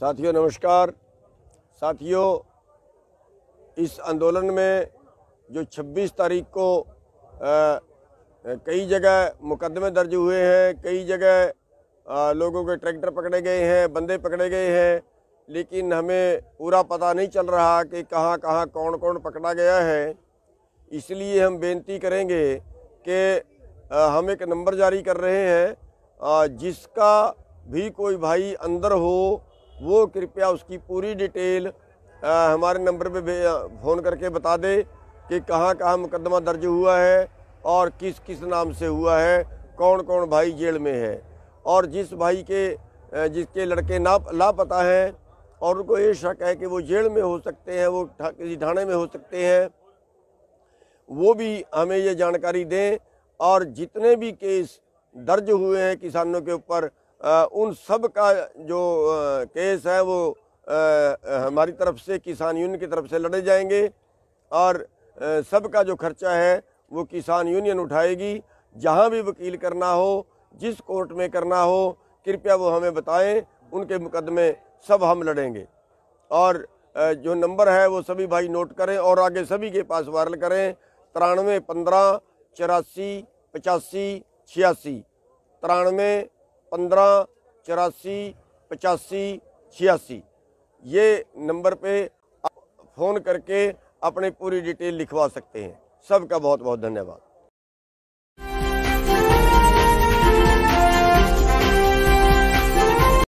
साथियों नमस्कार साथियों इस आंदोलन में जो 26 तारीख को कई जगह मुकदमे दर्ज हुए हैं कई जगह लोगों के ट्रैक्टर पकड़े गए हैं बंदे पकड़े गए हैं लेकिन हमें पूरा पता नहीं चल रहा कि कहाँ कहाँ कौन कौन पकड़ा गया है इसलिए हम बेनती करेंगे कि हम एक नंबर जारी कर रहे हैं जिसका भी कोई भाई अंदर हो वो कृपया उसकी पूरी डिटेल आ, हमारे नंबर पे फ़ोन करके बता दे कि कहाँ कहाँ मुकदमा दर्ज हुआ है और किस किस नाम से हुआ है कौन कौन भाई जेल में है और जिस भाई के जिसके लड़के ना लापता हैं और उनको ये शक है कि वो जेल में हो सकते हैं वो किसी थाने में हो सकते हैं वो भी हमें ये जानकारी दें और जितने भी केस दर्ज हुए हैं किसानों के ऊपर उन सब का जो केस है वो हमारी तरफ से किसान यूनियन की तरफ से लड़े जाएंगे और सब का जो खर्चा है वो किसान यूनियन उठाएगी जहाँ भी वकील करना हो जिस कोर्ट में करना हो कृपया वो हमें बताएं उनके मुकदमे सब हम लड़ेंगे और जो नंबर है वो सभी भाई नोट करें और आगे सभी के पास वायरल करें तिरानवे पंद्रह चौरासी पचासी छियासी तिरानवे पंद्रह चौरासी पचासी छियासी ये नंबर पे आप फ़ोन करके अपनी पूरी डिटेल लिखवा सकते हैं सबका बहुत बहुत धन्यवाद